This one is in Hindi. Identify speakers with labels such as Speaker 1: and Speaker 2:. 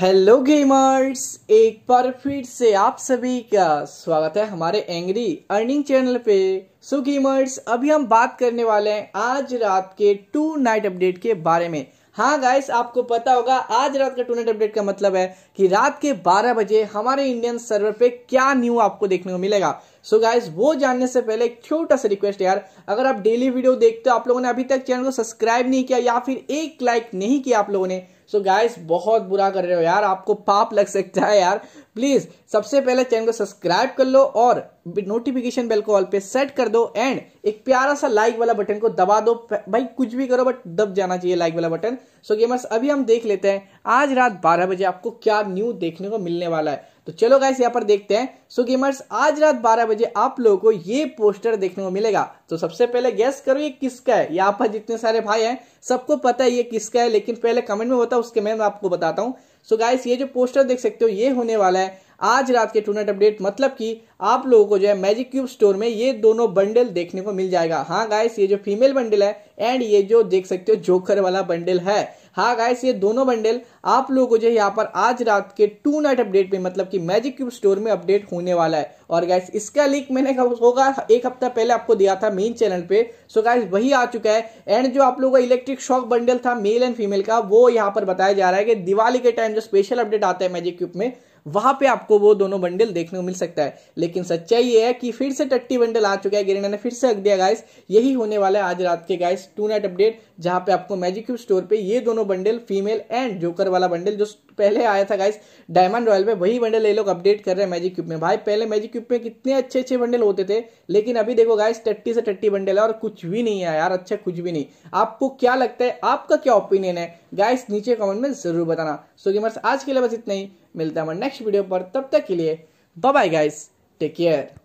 Speaker 1: हेलो गेमर्स एक बार फिर से आप सभी का स्वागत है हमारे एंग्री अर्निंग चैनल पे सो so, गेमर्स अभी हम बात करने वाले हैं आज रात के टू नाइट अपडेट के बारे में हाँ गाइस आपको पता होगा आज रात का टू नाइट अपडेट का मतलब है कि रात के 12 बजे हमारे इंडियन सर्वर पे क्या न्यू आपको देखने को मिलेगा सो so गाइस वो जानने से पहले एक छोटा सा रिक्वेस्ट यार अगर आप डेली वीडियो देखते हो आप लोगों ने अभी तक चैनल को सब्सक्राइब नहीं किया या फिर एक लाइक नहीं किया आप लोगों ने सो so गाइस बहुत बुरा कर रहे हो यार आपको पाप लग सकता है यार प्लीज सबसे पहले चैनल को सब्सक्राइब कर लो और नोटिफिकेशन बेल को ऑल पे सेट कर दो एंड एक प्यारा सा लाइक वाला बटन को दबा दो भाई कुछ भी करो बट दब जाना चाहिए लाइक वाला बटन सो गेमर्स अभी हम देख लेते हैं आज रात 12 बजे आपको क्या न्यू देखने को मिलने वाला है तो चलो गाइस यहाँ पर देखते हैं सो गेमर्स आज रात 12 बजे आप लोगों को ये पोस्टर देखने को मिलेगा तो सबसे पहले गैस करो ये किसका है यहाँ पर जितने सारे भाई हैं सबको पता है ये किसका है लेकिन पहले कमेंट में होता है उसके मैं आपको बताता हूँ सो गाइस ये जो पोस्टर देख सकते हो ये होने वाला है आज रात के टूर्नामेंट अपडेट मतलब कि आप लोगों को जो है मैजिक क्यूब स्टोर में ये दोनों बंडल देखने को मिल जाएगा हाँ गाइस ये जो फीमेल बंडल है एंड ये जो देख सकते हो जोकर वाला बंडल है हाँ गाइस ये दोनों बंडल आप लोगों को जो है यहाँ पर आज रात के टू नाइट अपडेट में मतलब कि मैजिक क्यूब स्टोर में अपडेट होने वाला है और गाइस इसका लिंक मैंने होगा एक हफ्ता पहले आपको दिया था मेन चैनल पे सो गाइस वही आ चुका है एंड जो आप लोगों का इलेक्ट्रिक शॉक बंडल था मेल एंड फीमेल का वो यहाँ पर बताया जा रहा है कि दिवाली के टाइम जो स्पेशल अपडेट आता है मैजिक क्यूब में वहां पे आपको वो दोनों बंडल देखने को मिल सकता है लेकिन लेकिन सच्चाई ये है कि फिर से टट्टी बंडल आ चुका है गेरेना ने फिर से रख दिया गाइस यही होने वाला है आज रात के गाइस टू नाइट अपडेट जहां पे आपको मैजिक क्यूब स्टोर पे ये दोनों बंडल फीमेल एंड जोकर वाला बंडल जो पहले आया था गाइस डायमंड रॉयल पे वही बंडल ये लोग अपडेट कर रहे हैं मैजिक क्यूब में भाई पहले मैजिक क्यूब में कितने अच्छे अच्छे बंडल होते थे लेकिन अभी देखो गाइस टट्टी से टट्टी बंडल है और कुछ भी नहीं है यार अच्छा कुछ भी नहीं आपको क्या लगता है आपका क्या ओपिनियन है गाइस नीचे कमेंट में जरूर बताना सो गेमर्स आज के लिए बस इतना ही मिलता है नेक्स्ट वीडियो पर तब तक के लिए bye bye guys Take care.